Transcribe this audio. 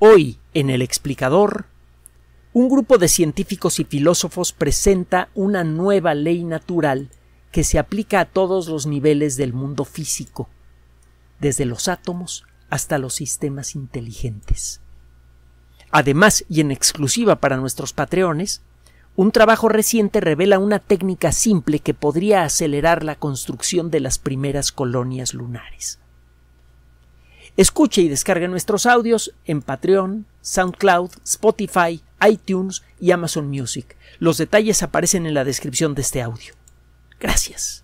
Hoy, en el explicador, un grupo de científicos y filósofos presenta una nueva ley natural que se aplica a todos los niveles del mundo físico, desde los átomos hasta los sistemas inteligentes. Además, y en exclusiva para nuestros patreones, un trabajo reciente revela una técnica simple que podría acelerar la construcción de las primeras colonias lunares. Escuche y descargue nuestros audios en Patreon, SoundCloud, Spotify, iTunes y Amazon Music. Los detalles aparecen en la descripción de este audio. Gracias.